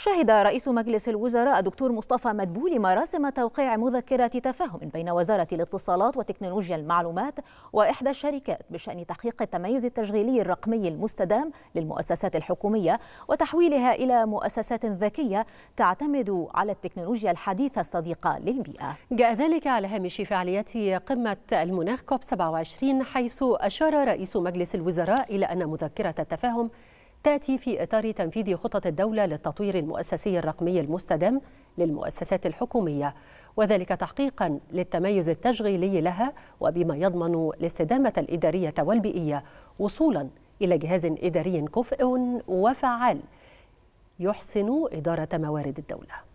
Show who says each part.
Speaker 1: شهد رئيس مجلس الوزراء الدكتور مصطفى مدبولي مراسم توقيع مذكرة تفاهم بين وزارة الاتصالات وتكنولوجيا المعلومات وإحدى الشركات بشأن تحقيق التميز التشغيلي الرقمي المستدام للمؤسسات الحكومية وتحويلها إلى مؤسسات ذكية تعتمد على التكنولوجيا الحديثة الصديقة للبيئة. جاء ذلك على
Speaker 2: هامش فعاليات قمة المناخ كوب 27 حيث أشار رئيس مجلس الوزراء إلى أن مذكرة التفاهم تأتي في إطار تنفيذ خطط الدولة للتطوير المؤسسي الرقمي المستدام للمؤسسات الحكومية وذلك تحقيقا للتميز التشغيلي لها وبما يضمن الاستدامة الإدارية والبيئية وصولا إلى جهاز إداري كفء وفعال يحسن إدارة موارد الدولة